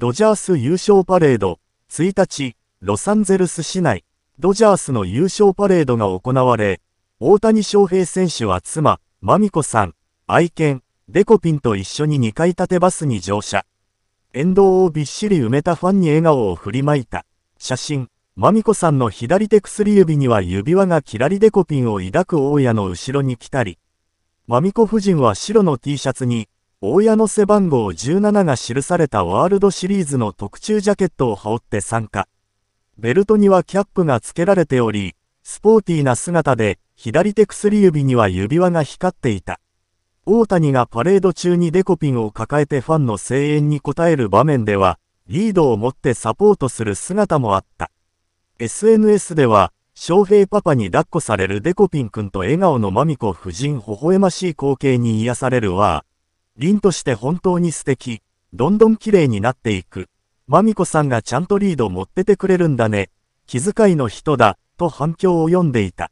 ドジャース優勝パレード、1日、ロサンゼルス市内、ドジャースの優勝パレードが行われ、大谷翔平選手は妻、マミコさん、愛犬、デコピンと一緒に2階建てバスに乗車。沿道をびっしり埋めたファンに笑顔を振りまいた。写真、マミコさんの左手薬指には指輪がキラリデコピンを抱く大家の後ろに来たり、マミコ夫人は白の T シャツに、大屋の背番号17が記されたワールドシリーズの特注ジャケットを羽織って参加。ベルトにはキャップが付けられており、スポーティーな姿で、左手薬指には指輪が光っていた。大谷がパレード中にデコピンを抱えてファンの声援に応える場面では、リードを持ってサポートする姿もあった。SNS では、翔平パパに抱っこされるデコピンくんと笑顔のマミコ夫人微笑ましい光景に癒されるわ。凛として本当に素敵。どんどん綺麗になっていく。マミコさんがちゃんとリード持っててくれるんだね。気遣いの人だ、と反響を読んでいた。